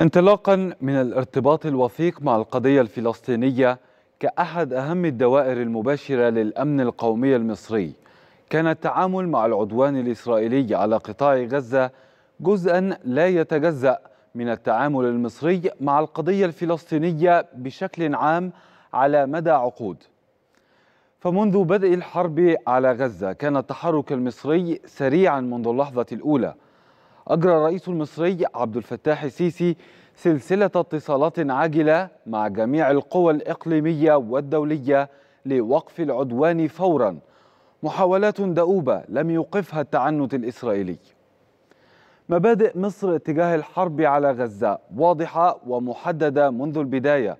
انطلاقا من الارتباط الوثيق مع القضية الفلسطينية كأحد أهم الدوائر المباشرة للأمن القومي المصري كان التعامل مع العدوان الإسرائيلي على قطاع غزة جزءا لا يتجزأ من التعامل المصري مع القضية الفلسطينية بشكل عام على مدى عقود فمنذ بدء الحرب على غزة كان التحرك المصري سريعا منذ اللحظة الأولى أجرى الرئيس المصري عبد الفتاح السيسي سلسلة اتصالات عاجلة مع جميع القوى الإقليمية والدولية لوقف العدوان فورا محاولات دؤوبة لم يوقفها التعنت الإسرائيلي مبادئ مصر تجاه الحرب على غزة واضحة ومحددة منذ البداية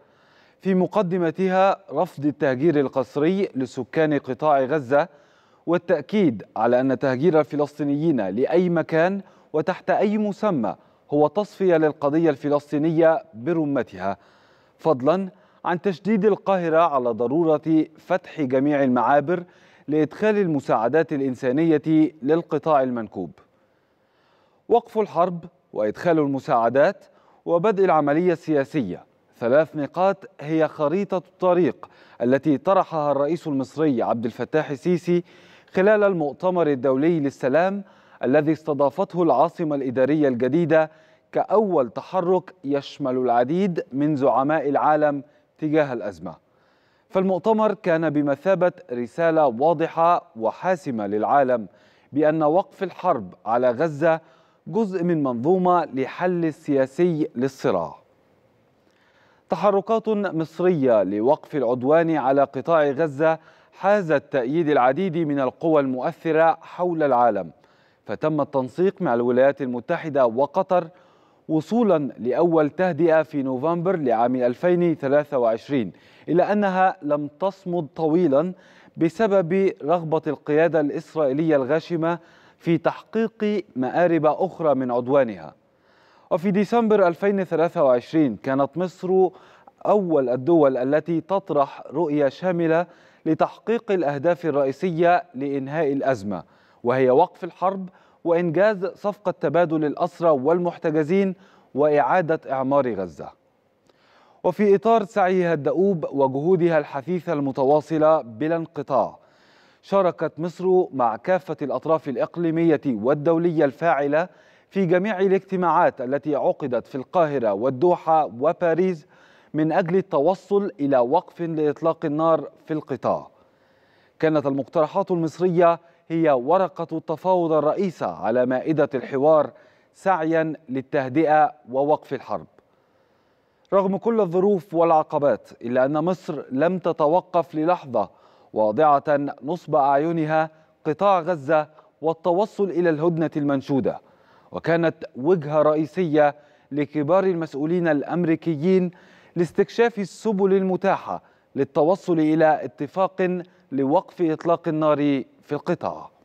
في مقدمتها رفض التهجير القسري لسكان قطاع غزة والتأكيد على أن تهجير الفلسطينيين لأي مكان وتحت أي مسمى هو تصفية للقضية الفلسطينية برمتها فضلا عن تشديد القاهرة على ضرورة فتح جميع المعابر لإدخال المساعدات الإنسانية للقطاع المنكوب وقف الحرب وإدخال المساعدات وبدء العملية السياسية ثلاث نقاط هي خريطة الطريق التي طرحها الرئيس المصري عبد الفتاح السيسي خلال المؤتمر الدولي للسلام الذي استضافته العاصمة الإدارية الجديدة كأول تحرك يشمل العديد من زعماء العالم تجاه الأزمة فالمؤتمر كان بمثابة رسالة واضحة وحاسمة للعالم بأن وقف الحرب على غزة جزء من منظومة لحل السياسي للصراع تحركات مصرية لوقف العدوان على قطاع غزة حازت تأييد العديد من القوى المؤثرة حول العالم فتم التنسيق مع الولايات المتحدة وقطر وصولا لأول تهدئة في نوفمبر لعام 2023 إلا أنها لم تصمد طويلا بسبب رغبة القيادة الإسرائيلية الغاشمة في تحقيق مآرب أخرى من عدوانها وفي ديسمبر 2023 كانت مصر أول الدول التي تطرح رؤية شاملة لتحقيق الأهداف الرئيسية لإنهاء الأزمة وهي وقف الحرب وإنجاز صفقة تبادل الأسرى والمحتجزين وإعادة إعمار غزة وفي إطار سعيها الدؤوب وجهودها الحثيثة المتواصلة بلا انقطاع شاركت مصر مع كافة الأطراف الإقليمية والدولية الفاعلة في جميع الاجتماعات التي عقدت في القاهرة والدوحة وباريس من أجل التوصل إلى وقف لإطلاق النار في القطاع كانت المقترحات المصرية هي ورقة التفاوض الرئيسة على مائدة الحوار سعيا للتهدئة ووقف الحرب رغم كل الظروف والعقبات إلا أن مصر لم تتوقف للحظة واضعة نصب أعينها قطاع غزة والتوصل إلى الهدنة المنشودة وكانت وجهة رئيسية لكبار المسؤولين الأمريكيين لاستكشاف السبل المتاحة للتوصل إلى اتفاق لوقف إطلاق النار في القطاع